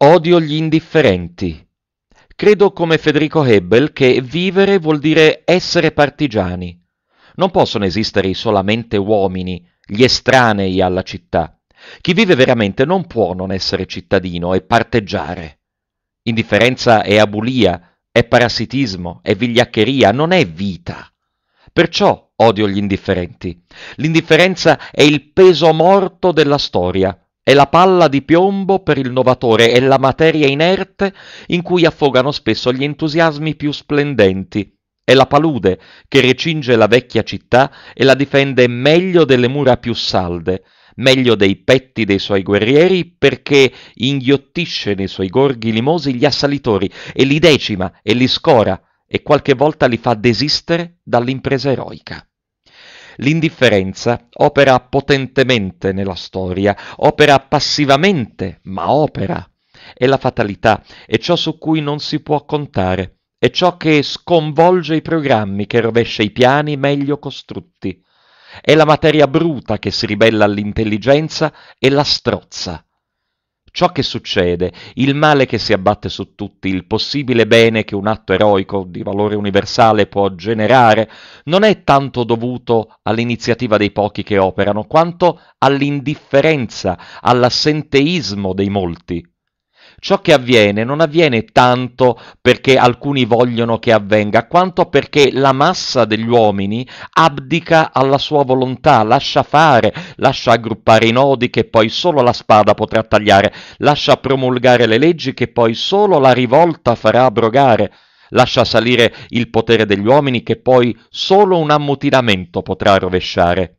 Odio gli indifferenti. Credo come Federico Hebbel che vivere vuol dire essere partigiani. Non possono esistere solamente uomini, gli estranei alla città. Chi vive veramente non può non essere cittadino e parteggiare. Indifferenza è abulia, è parassitismo, è vigliaccheria, non è vita. Perciò odio gli indifferenti. L'indifferenza è il peso morto della storia è la palla di piombo per il novatore, è la materia inerte in cui affogano spesso gli entusiasmi più splendenti. È la palude che recinge la vecchia città e la difende meglio delle mura più salde, meglio dei petti dei suoi guerrieri, perché inghiottisce nei suoi gorghi limosi gli assalitori e li decima e li scora e qualche volta li fa desistere dall'impresa eroica. L'indifferenza opera potentemente nella storia, opera passivamente, ma opera. È la fatalità, è ciò su cui non si può contare, è ciò che sconvolge i programmi, che rovescia i piani meglio costrutti. È la materia bruta che si ribella all'intelligenza e la strozza ciò che succede, il male che si abbatte su tutti, il possibile bene che un atto eroico di valore universale può generare, non è tanto dovuto all'iniziativa dei pochi che operano, quanto all'indifferenza, all'assenteismo dei molti. Ciò che avviene non avviene tanto perché alcuni vogliono che avvenga, quanto perché la massa degli uomini abdica alla sua volontà, lascia fare, lascia aggruppare i nodi che poi solo la spada potrà tagliare, lascia promulgare le leggi che poi solo la rivolta farà abrogare lascia salire il potere degli uomini che poi solo un ammutinamento potrà rovesciare.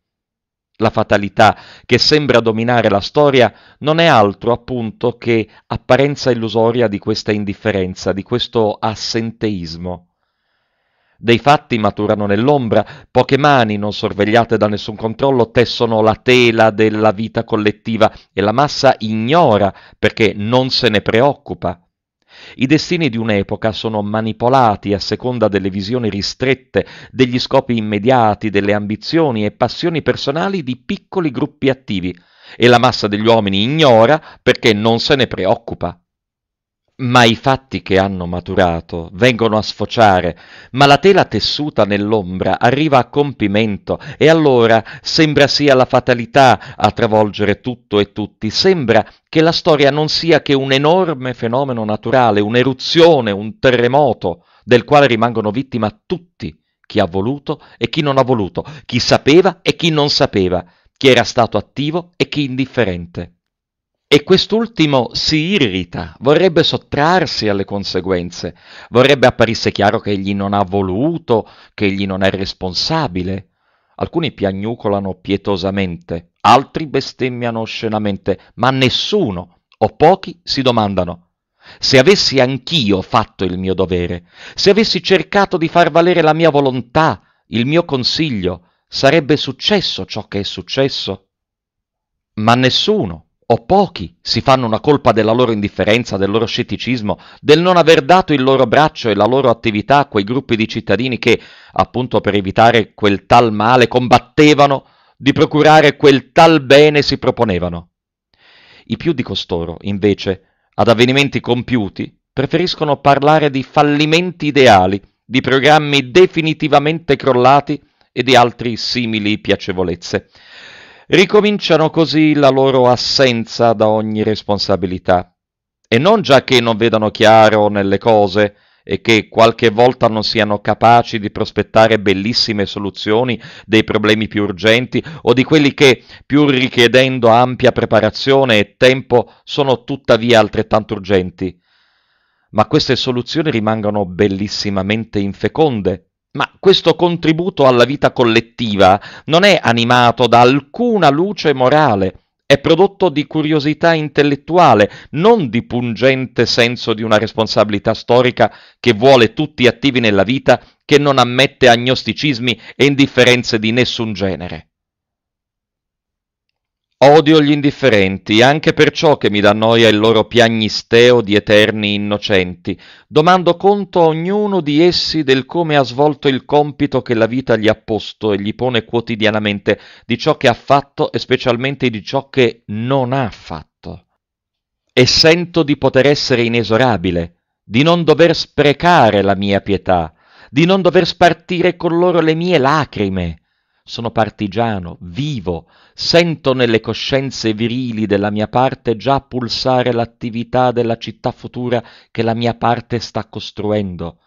La fatalità che sembra dominare la storia non è altro appunto che apparenza illusoria di questa indifferenza, di questo assenteismo. Dei fatti maturano nell'ombra, poche mani, non sorvegliate da nessun controllo, tessono la tela della vita collettiva e la massa ignora perché non se ne preoccupa. I destini di un'epoca sono manipolati a seconda delle visioni ristrette, degli scopi immediati, delle ambizioni e passioni personali di piccoli gruppi attivi, e la massa degli uomini ignora perché non se ne preoccupa ma i fatti che hanno maturato vengono a sfociare, ma la tela tessuta nell'ombra arriva a compimento e allora sembra sia la fatalità a travolgere tutto e tutti, sembra che la storia non sia che un enorme fenomeno naturale, un'eruzione, un terremoto, del quale rimangono vittima tutti, chi ha voluto e chi non ha voluto, chi sapeva e chi non sapeva, chi era stato attivo e chi indifferente. E quest'ultimo si irrita, vorrebbe sottrarsi alle conseguenze, vorrebbe apparisse chiaro che egli non ha voluto, che egli non è responsabile. Alcuni piagnucolano pietosamente, altri bestemmiano oscenamente, ma nessuno o pochi si domandano se avessi anch'io fatto il mio dovere, se avessi cercato di far valere la mia volontà, il mio consiglio, sarebbe successo ciò che è successo? Ma nessuno o pochi si fanno una colpa della loro indifferenza, del loro scetticismo, del non aver dato il loro braccio e la loro attività a quei gruppi di cittadini che, appunto per evitare quel tal male, combattevano, di procurare quel tal bene si proponevano. I più di costoro, invece, ad avvenimenti compiuti, preferiscono parlare di fallimenti ideali, di programmi definitivamente crollati e di altri simili piacevolezze. Ricominciano così la loro assenza da ogni responsabilità. E non già che non vedano chiaro nelle cose e che qualche volta non siano capaci di prospettare bellissime soluzioni dei problemi più urgenti o di quelli che, pur richiedendo ampia preparazione e tempo, sono tuttavia altrettanto urgenti. Ma queste soluzioni rimangono bellissimamente infeconde ma questo contributo alla vita collettiva non è animato da alcuna luce morale, è prodotto di curiosità intellettuale, non di pungente senso di una responsabilità storica che vuole tutti attivi nella vita, che non ammette agnosticismi e indifferenze di nessun genere. Odio gli indifferenti, anche perciò che mi dà noia il loro piagnisteo di eterni innocenti. Domando conto a ognuno di essi del come ha svolto il compito che la vita gli ha posto e gli pone quotidianamente, di ciò che ha fatto e specialmente di ciò che non ha fatto. E sento di poter essere inesorabile, di non dover sprecare la mia pietà, di non dover spartire con loro le mie lacrime sono partigiano, vivo, sento nelle coscienze virili della mia parte già pulsare l'attività della città futura che la mia parte sta costruendo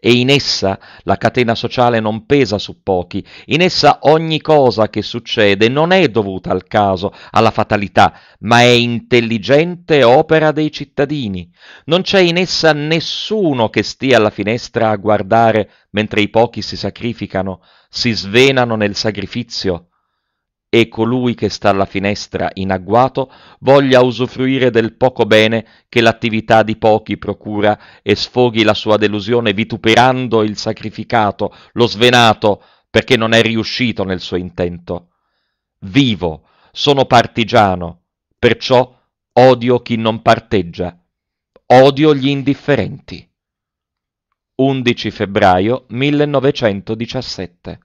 e in essa la catena sociale non pesa su pochi, in essa ogni cosa che succede non è dovuta al caso, alla fatalità, ma è intelligente opera dei cittadini. Non c'è in essa nessuno che stia alla finestra a guardare mentre i pochi si sacrificano, si svenano nel sacrificio, e colui che sta alla finestra in agguato voglia usufruire del poco bene che l'attività di pochi procura e sfoghi la sua delusione vituperando il sacrificato, lo svenato, perché non è riuscito nel suo intento. Vivo, sono partigiano, perciò odio chi non parteggia, odio gli indifferenti. 11 febbraio 1917